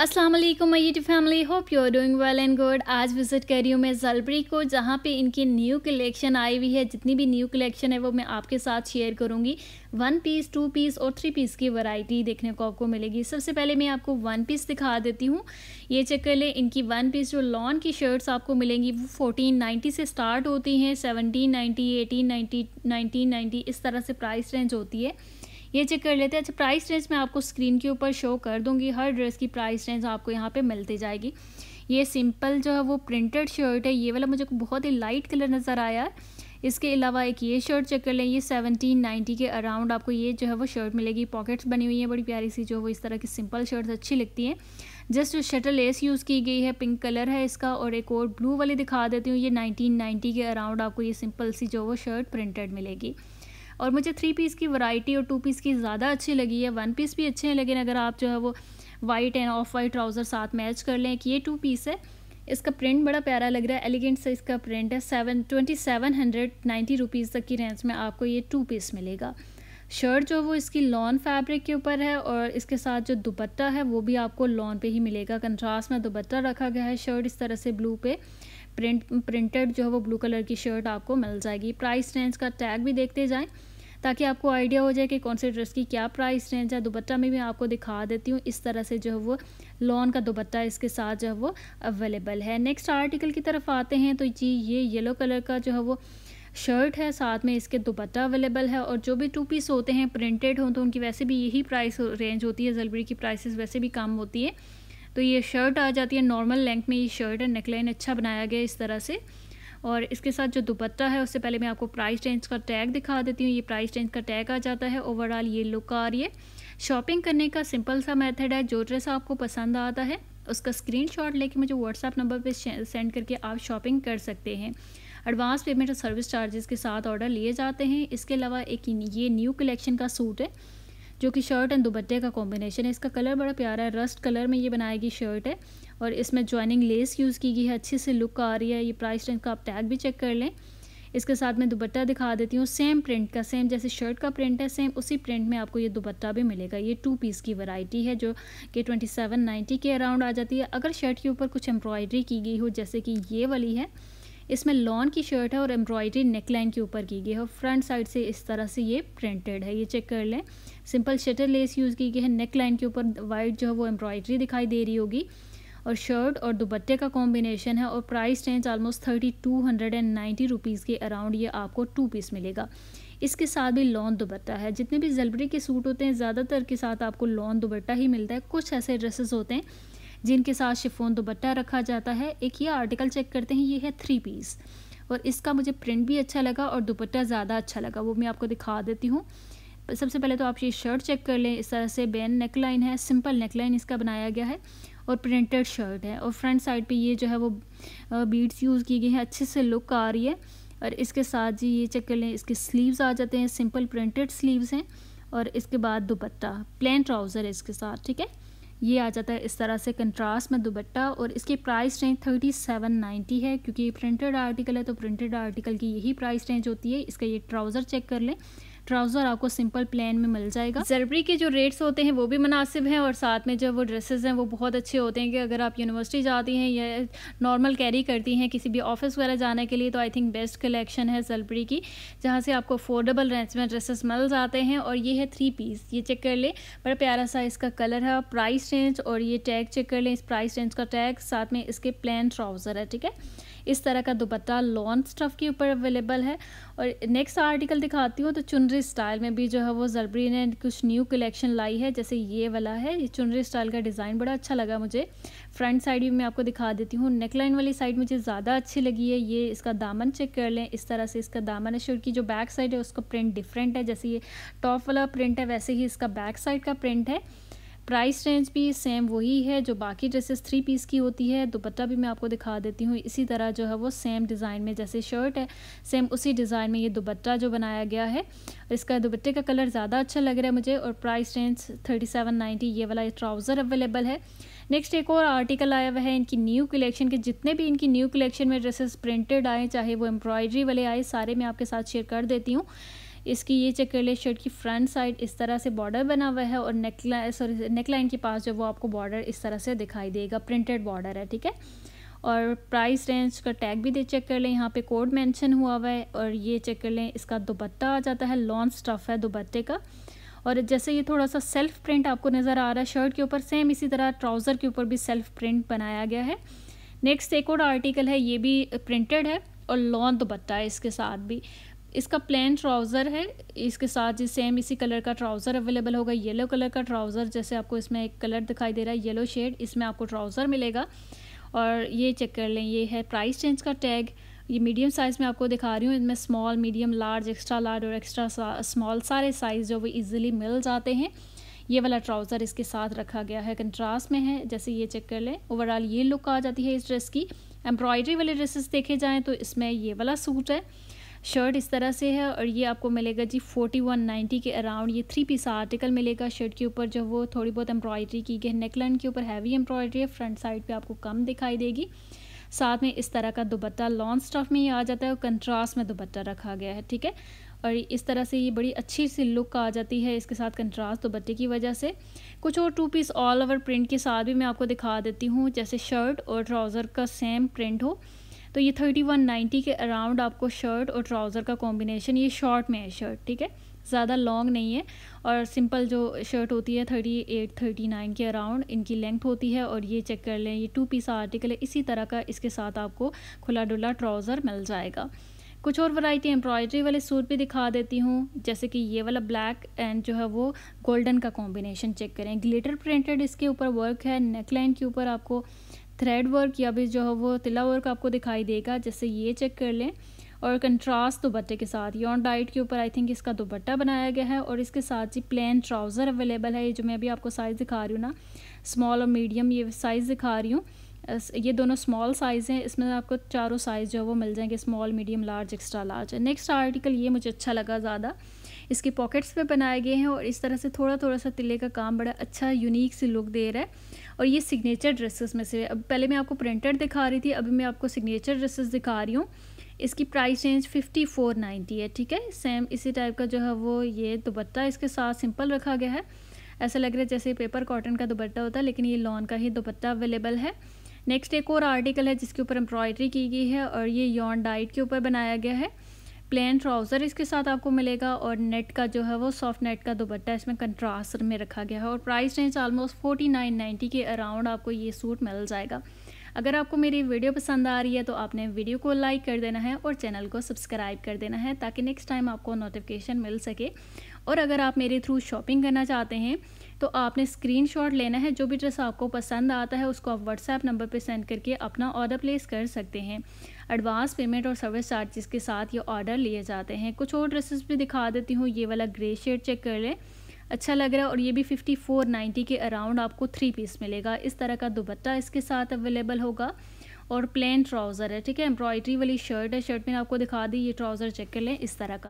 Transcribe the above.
अस्सलाम वालेकुम my YouTube family hope you are doing well and good आज visit कर रही हूँ मैं जलबरी को जहाँ पे इनकी न्यू कलेक्शन आई हुई है जितनी भी न्यू कलेक्शन है वो मैं आपके साथ शेयर करूँगी वन पीस टू पीस और थ्री पीस की वैरायटी देखने को आपको मिलेगी सबसे पहले मैं आपको वन पीस दिखा देती हूँ ये चेक कर लें इनकी वन पीस जो लॉन की शर्ट्स आपको मिलेंगी वो फोर्टीन नाइन्टी से स्टार्ट होती हैं seventeen ninety eighteen ninety nineteen ninety इस तरह से प्राइस रेंज होती है ये चेक कर लेते हैं अच्छा प्राइस रेंज मैं आपको स्क्रीन के ऊपर शो कर दूँगी हर ड्रेस की प्राइस रेंज आपको यहाँ पर मिलती जाएगी ये सिंपल जो है वो प्रिंटेड शर्ट है ये वाला मुझे बहुत ही लाइट कलर नज़र आया है इसके अलावा एक ये शर्ट चेक कर लें ये सेवनटीन नाइन्टी के अराउंड आपको ये जो है वो शर्ट मिलेगी पॉकेट्स बनी हुई हैं बड़ी प्यारी सी जो वो इस तरह की सिंपल शर्ट्स अच्छी लगती हैं जस्ट जो शटल लेस यूज़ की गई है पिंक कलर है इसका और एक और ब्लू वाली दिखा देती हूँ ये नाइनटीन नाइन्टी के अराउंड आपको ये सिंपल सी जो वो शर्ट प्रिंटेड मिलेगी और मुझे थ्री पीस की वैरायटी और टू पीस की ज़्यादा अच्छी लगी है वन पीस भी अच्छे हैं लेकिन अगर आप जो है वो white and off white trouser साथ मैच कर लें कि ये टू पीस है इसका प्रिंट बड़ा प्यारा लग रहा है एलिगेंट सा इसका प्रिंट है seven twenty seven hundred ninety rupees तक की रेंज में आपको ये टू पीस मिलेगा शर्ट जो वो इसकी लॉन फैब्रिक के ऊपर है और इसके साथ जो दुपट्टा है वो भी आपको लॉन पे ही मिलेगा कंट्रास्ट में दुपट्टा रखा गया है शर्ट इस तरह से ब्लू पे प्रिंट प्रिंटेड जो है वो ब्लू कलर की शर्ट आपको मिल जाएगी प्राइस रेंज का टैग भी देखते जाएँ ताकि आपको आइडिया हो जाए कि कौन से ड्रेस की क्या प्राइस रेंज है दुपट्टा में भी आपको दिखा देती हूँ इस तरह से जो है वो लॉन का दुपट्टा इसके साथ जो है वो अवेलेबल है नेक्स्ट आर्टिकल की तरफ आते हैं तो जी ये येलो कलर का जो है वो शर्ट है साथ में इसके दुपट्टा अवेलेबल है और जो भी टू पीस होते हैं प्रिंटेड हों तो उनकी वैसे भी यही प्राइस रेंज होती है जलबरी की प्राइसेस वैसे भी कम होती है तो ये शर्ट आ जाती है नॉर्मल लेंथ में ये शर्ट है नेकलाइन अच्छा बनाया गया इस तरह से और इसके साथ जो दुपट्टा है उससे पहले मैं आपको प्राइस रेंज का टैग दिखा देती हूँ ये प्राइस रेंज का टैग आ जाता है ओवरऑल ये लुक आ रही है शॉपिंग करने का सिंपल सा मेथड है जो ड्रेस आपको पसंद आता है उसका स्क्रीनशॉट लेके मुझे व्हाट्सएप नंबर पे सेंड करके आप शॉपिंग कर सकते हैं एडवांस पेमेंट और सर्विस चार्जेस के साथ ऑर्डर लिए जाते हैं इसके अलावा एक ये न्यू कलेक्शन का सूट है जो कि शर्ट एंड दुपट्टे का कॉम्बिनेशन है इसका कलर बड़ा प्यारा है रस्ट कलर में ये बनाएगी शर्ट है और इसमें ज्वाइनिंग लेस यूज़ की गई है अच्छे से लुक आ रही है ये प्राइस रेंज का आप टैग भी चेक कर लें इसके साथ मैं दुपट्टा दिखा देती हूँ सेम प्रिंट का सेम जैसे शर्ट का प्रिंट है सेम उसी प्रिंट में आपको ये दुपट्टा भी मिलेगा ये टू पीस की वैरायटी है जो कि ट्वेंटी सेवन नाइन्टी के अराउंड आ जाती है अगर शर्ट के ऊपर कुछ एम्ब्रॉयडरी की गई हो जैसे कि ये वाली है इसमें लॉन की शर्ट है और एम्ब्रॉयडरी नेकलाइन के ऊपर की गई है फ्रंट साइड से इस तरह से ये प्रिंटेड है ये चेक कर लें सिंपल शटर लेस यूज़ की गई है नेकलाइन के ऊपर वाइट जो है वो एम्ब्रॉयडरी दिखाई दे रही होगी और शर्ट और दुपट्टे का कॉम्बिनेशन है और price range almost thirty two hundred and ninety rupees के अराउंड ये आपको टू पीस मिलेगा इसके साथ भी लॉन् दुपट्टा है जितने भी जलबरी के सूट होते हैं ज़्यादातर के साथ आपको लॉन्ग दुपट्टा ही मिलता है कुछ ऐसे ड्रेसेस होते हैं जिनके साथ शिफोन दुपट्टा रखा जाता है एक ये आर्टिकल चेक करते हैं ये है थ्री पीस और इसका मुझे प्रिंट भी अच्छा लगा और दुपट्टा ज़्यादा अच्छा लगा वो मैं आपको दिखा देती हूँ सबसे पहले तो आप ये शर्ट चेक कर लें इस तरह से बैन नेक लाइन है सिंपल नेक लाइन इसका बनाया गया है और प्रिंटेड शर्ट है और फ्रंट साइड पे ये जो है वो बीड्स यूज़ की गई हैं अच्छे से लुक आ रही है और इसके साथ जी ये चेक कर लें इसके स्लीव्स आ जाते हैं सिंपल प्रिंटेड स्लीव्स हैं और इसके बाद दुपट्टा प्लेन ट्राउज़र है इसके साथ ठीक है ये आ जाता है इस तरह से कंट्रास्ट में दुबट्टा और इसकी price range thirty seven ninety है क्योंकि ये प्रिंटेड आर्टिकल है तो प्रिंटेड आर्टिकल की यही प्राइस रेंज होती है इसका ये ट्राउज़र चेक कर लें ट्राउज़र आपको सिंपल प्लेन में मिल जाएगा जरबरी के जो रेट्स होते हैं वो भी मुनासिब हैं और साथ में जो वो ड्रेसेस हैं वो बहुत अच्छे होते हैं कि अगर आप यूनिवर्सिटी जाती हैं या नॉर्मल कैरी करती हैं किसी भी ऑफिस वगैरह जाने के लिए तो आई थिंक बेस्ट कलेक्शन है जलपरी की जहाँ से आपको अफोर्डेबल रेंज में ड्रेसेस मिल जाते हैं और ये है थ्री पीस ये चेक कर लें बड़ा प्यारा सा इसका कलर है प्राइस रेंज और ये टैग चेक कर लें इस प्राइस रेंज का टैग साथ में इसके प्लान ट्राउज़र है ठीक है इस तरह का दुपट्टा लॉन स्टफ़ के ऊपर अवेलेबल है और नेक्स्ट आर्टिकल दिखाती हूँ तो चुनरी स्टाइल में भी जो है वो जरबरी ने कुछ न्यू कलेक्शन लाई है जैसे ये वाला है ये चुनरी स्टाइल का डिज़ाइन बड़ा अच्छा लगा मुझे फ्रंट साइड भी मैं आपको दिखा देती हूँ नेकलाइन वाली साइड मुझे ज़्यादा अच्छी लगी है ये इसका दामन चेक कर लें इस तरह से इसका दामन है शर्ट की जो बैक साइड है उसका प्रिंट डिफरेंट है जैसे ये टॉप वाला प्रिंट है वैसे ही इसका बैक साइड का प्रिंट है प्राइस रेंज भी सेम वही है जो बाकी ड्रेसेस थ्री पीस की होती है दुपट्टा भी मैं आपको दिखा देती हूँ इसी तरह जो है वो सेम डिज़ाइन में जैसे शर्ट है सेम उसी डिज़ाइन में ये दुपट्टा जो बनाया गया है इसका दुपट्टे का कलर ज़्यादा अच्छा लग रहा है मुझे और price range thirty seven ninety ये वाला ट्राउज़र अवेलेबल है नेक्स्ट एक और आर्टिकल आया हुआ है इनकी न्यू कलेक्शन के जितने भी इनकी न्यू कलेक्शन में ड्रेसेस प्रिंटेड आए चाहे वो एम्ब्रॉयडरी वाले आए सारे मैं आपके साथ शेयर कर देती हूँ इसकी ये चेक कर ले शर्ट की फ्रंट साइड इस तरह से बॉर्डर बना हुआ है और नेकला सॉरी नेकलाइन के पास जो वो आपको बॉर्डर इस तरह से दिखाई देगा प्रिंटेड बॉर्डर है ठीक है और प्राइस रेंज का टैग भी दे चेक कर लें यहाँ पे कोड मेंशन हुआ हुआ है और ये चेक कर लें इसका दुपट्टा आ जाता है लॉन्ग स्टफ़ है दुपट्टे का और जैसे ये थोड़ा सा सेल्फ प्रिंट आपको नज़र आ रहा है शर्ट के ऊपर सेम इसी तरह ट्राउज़र के ऊपर भी सेल्फ प्रिंट बनाया गया है नेक्स्ट एक और आर्टिकल है ये भी प्रिंटेड है और लॉन्ग दुपट्टा है इसके साथ भी इसका प्लेन ट्राउज़र है इसके साथ जिस सेम इसी कलर का ट्राउज़र अवेलेबल होगा येलो कलर का ट्राउज़र जैसे आपको इसमें एक कलर दिखाई दे रहा है येलो शेड इसमें आपको ट्राउज़र मिलेगा और ये चेक कर लें ये है प्राइस चेंज का टैग ये मीडियम साइज़ में आपको दिखा रही हूँ इनमें small medium large extra large और एक्स्ट्रा स्मॉल सारे साइज़ जो वो ईजिली मिल जाते हैं ये वाला ट्राउज़र इसके साथ रखा गया है कंट्रास्ट में है जैसे ये चेक कर लें ओवरऑल ये लुक आ जाती है इस ड्रेस की एम्ब्रॉयडरी वाले ड्रेसेस देखे जाएँ तो इसमें ये वाला सूट है शर्ट इस तरह से है और ये आपको मिलेगा जी फोर्टी वन नाइन्टी के अराउंड ये थ्री पीस आर्टिकल मिलेगा शर्ट के ऊपर जो वो थोड़ी बहुत एम्ब्रॉयडरी की गई है नेकलाइन के ऊपर हैवी एम्ब्रॉयडरी है फ्रंट साइड पे आपको कम दिखाई देगी साथ में इस तरह का दुपट्टा लॉन्ग स्टफ में ही आ जाता है और कंट्रास्ट में दुपट्टा रखा गया है ठीक है और इस तरह से ये बड़ी अच्छी सी लुक आ जाती है इसके साथ कंट्रास्ट दुपट्टे की वजह से कुछ और two piece all over print के साथ भी मैं आपको दिखा देती हूँ जैसे शर्ट और ट्राउज़र का सेम प्रिंट हो तो ये थर्टी वन नाइन्टी के अराउंड आपको शर्ट और ट्राउज़र का कॉम्बिनेशन ये शॉर्ट में है शर्ट ठीक है ज़्यादा लॉन्ग नहीं है और सिंपल जो शर्ट होती है थर्टी एट थर्टी नाइन के अराउंड इनकी लेंथ होती है और ये चेक कर लें ये टू पीस आर्टिकल है इसी तरह का इसके साथ आपको खुला डुला ट्राउज़र मिल जाएगा कुछ और वैरायटी एम्ब्रॉयडरी वाले सूट भी दिखा देती हूँ जैसे कि ये वाला ब्लैक एंड जो है वो गोल्डन का कॉम्बिनेशन चेक करें ग्लिटर प्रिंटेड इसके ऊपर वर्क है नेकलाइन के ऊपर आपको थ्रेड वर्क या भी जो है वो तिला वर्क आपको दिखाई देगा जैसे ये चेक कर लें और कंट्रास्ट दुपट्टे के साथ ऑन डाइट के ऊपर आई थिंक इसका दुपट्टा बनाया गया है और इसके साथ ही प्लेन ट्राउज़र अवेलेबल है ये जो मैं अभी आपको साइज़ दिखा रही हूँ ना स्मॉल और मीडियम ये साइज़ दिखा रही हूँ ये दोनों स्मॉल साइज़ हैं इसमें आपको चारों साइज़ जो है वो मिल जाएंगे small medium large extra large next article ये मुझे अच्छा लगा ज़्यादा इसके पॉकेट्स पे बनाए गए हैं और इस तरह से थोड़ा थोड़ा सा तिले का काम बड़ा अच्छा यूनिक सी लुक दे रहा है और ये सिग्नेचर ड्रेसेस में से अब पहले मैं आपको प्रिंटेड दिखा रही थी अभी मैं आपको सिग्नेचर ड्रेसेस दिखा रही हूँ इसकी price range fifty four ninety है ठीक है सेम इसी टाइप का जो है वो ये दुपट्टा इसके साथ सिंपल रखा गया है ऐसा लग रहा है जैसे पेपर कॉटन का दुपट्टा होता है लेकिन ये लॉन का ही दुपट्टा अवेलेबल है नेक्स्ट एक और आर्टिकल है जिसके ऊपर एम्ब्रॉयडरी की गई है और ये यॉन डाइट के ऊपर बनाया गया है प्लेन ट्राउज़र इसके साथ आपको मिलेगा और नेट का जो है वो सॉफ्ट नेट का दुपट्टा इसमें कंट्रास्ट में रखा गया है और price range almost forty nine ninety के अराउंड आपको ये सूट मिल जाएगा अगर आपको मेरी वीडियो पसंद आ रही है तो आपने वीडियो को लाइक कर देना है और चैनल को सब्सक्राइब कर देना है ताकि नेक्स्ट टाइम आपको नोटिफिकेशन मिल सके और अगर आप मेरे थ्रू शॉपिंग करना चाहते हैं तो आपने स्क्रीन लेना है जो भी ड्रेस आपको पसंद आता है उसको आप व्हाट्सएप नंबर पर सेंड करके अपना ऑर्डर प्लेस कर सकते हैं एडवांस पेमेंट और सर्विस चार्जेस के साथ ये ऑर्डर लिए जाते हैं कुछ और ड्रेसेस भी दिखा देती हूँ ये वाला ग्रे शेड चेक कर लें अच्छा लग रहा है और ये भी फिफ्टी फोर नाइन्टी के अराउंड आपको थ्री पीस मिलेगा इस तरह का दुबट्टा इसके साथ अवेलेबल होगा और प्लेन ट्राउज़र है ठीक है एम्ब्रॉयडरी वाली शर्ट है शर्ट में आपको दिखा दी ये ट्राउज़र चेक कर लें इस तरह का